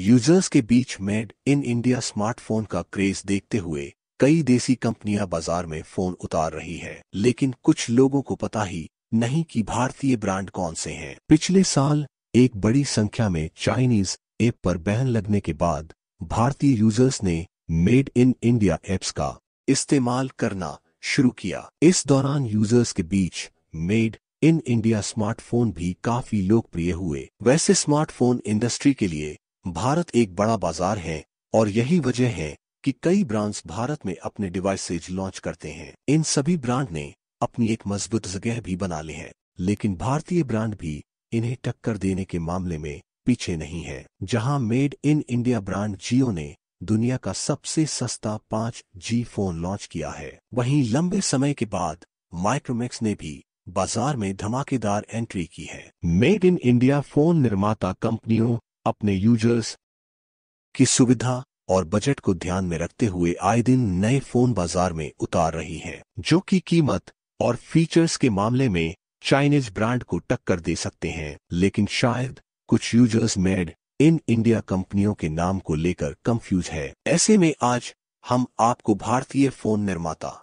users के बीच made in India smartphone का क्रेज देखते हुए कई देसी कंपनियां बाजार में फोन उतार रही है लेकिन कुछ लोगों को पता ही नहीं कि भारतीय ब्रांड कौन से हैं पिछले साल एक बड़ी संख्या में चाइनीज ऐप पर बहन लगने के बाद भारतीय यूजर्स ने मेड इन इंडिया एप्स का इस्तेमाल करना शुरू किया इस दौरान यूजर्स के बीच मेड इन इंडिया स्मार्टफोन भी काफी लोकप्रिय हुए वैसे स्मार्टफोन इंडस्ट्री के लिए भारत एक बड़ा बाजार है और यही वजह है कि कई ब्रांड्स भारत में अपने डिवाइसेज लॉन्च करते हैं इन सभी ब्रांड ने अपनी एक मजबूत जगह भी बना ली है लेकिन भारतीय ब्रांड भी इन्हें टक्कर देने के मामले में पीछे नहीं है जहां made in India brand Jio ने दुनिया का सबसे सस्ता पांच जी फोन लॉन्च किया है वहीं लंबे समय के बाद माइक्रोमैक्स ने भी बाजार में धमाकेदार एंट्री की है मेड इन इंडिया फोन निर्माता कंपनियों अपने यूजर्स की सुविधा और बजट को ध्यान में रखते हुए आए दिन नए फोन बाजार में उतार रही है जो कि कीमत और फीचर्स के मामले में चाइनीज ब्रांड को टक्कर दे सकते हैं लेकिन शायद कुछ यूजर्स मेड इन इंडिया कंपनियों के नाम को लेकर कंफ्यूज है ऐसे में आज हम आपको भारतीय फोन निर्माता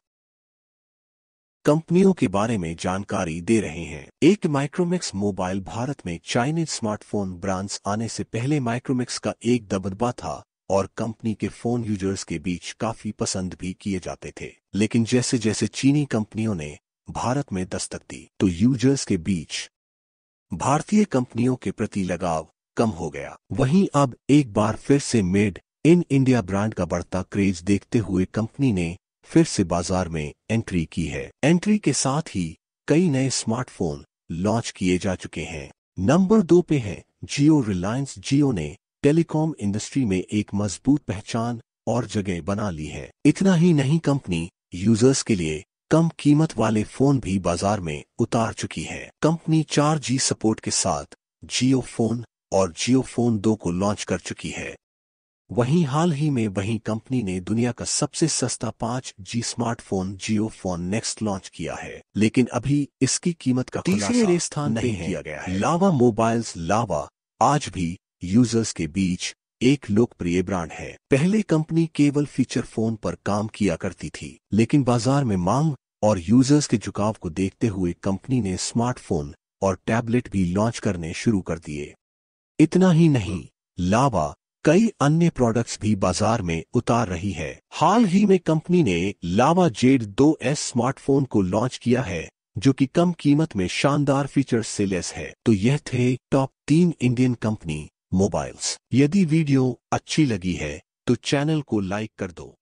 कंपनियों के बारे में जानकारी दे रहे हैं एक माइक्रोमिक्स मोबाइल भारत में चाइनीज स्मार्टफोन ब्रांड्स आने से पहले माइक्रोमिक्स का एक दबदबा था और कंपनी के फोन यूजर्स के बीच काफी पसंद भी किए जाते थे लेकिन जैसे जैसे चीनी कंपनियों ने भारत में दस्तक दी तो यूजर्स के बीच भारतीय कंपनियों के प्रति लगाव कम हो गया वहीं अब एक बार फिर से मेड इन इंडिया ब्रांड का बढ़ता क्रेज देखते हुए कंपनी ने फिर से बाजार में एंट्री की है एंट्री के साथ ही कई नए स्मार्टफोन लॉन्च किए जा चुके हैं नंबर दो पे है जियो रिलायंस जियो ने टेलीकॉम इंडस्ट्री में एक मजबूत पहचान और जगह बना ली है इतना ही नहीं कंपनी यूजर्स के लिए कम कीमत वाले फोन भी बाजार में उतार चुकी है कंपनी चार जी सपोर्ट के साथ जियो फोन और जियो फोन दो को लॉन्च कर चुकी है वहीं हाल ही में वहीं कंपनी ने दुनिया का सबसे सस्ता पांच G smartphone Jio phone next launch किया है लेकिन अभी इसकी कीमत का तीसरे स्थान नहीं किया गया है लावा मोबाइल्स लावा आज भी यूजर्स के बीच एक लोकप्रिय ब्रांड है पहले कंपनी केवल फीचर फोन पर काम किया करती थी लेकिन बाजार में मांग और यूजर्स के झुकाव को देखते हुए कंपनी ने स्मार्टफोन और टैबलेट भी लॉन्च करने शुरू कर दिए इतना ही नहीं लावा कई अन्य प्रोडक्ट्स भी बाजार में उतार रही है हाल ही में कंपनी ने लावा जेड दो एस स्मार्टफोन को लॉन्च किया है जो कि कम कीमत में शानदार फीचर्स से लेस है तो यह थे टॉप तीन इंडियन कंपनी मोबाइल्स यदि वीडियो अच्छी लगी है तो चैनल को लाइक कर दो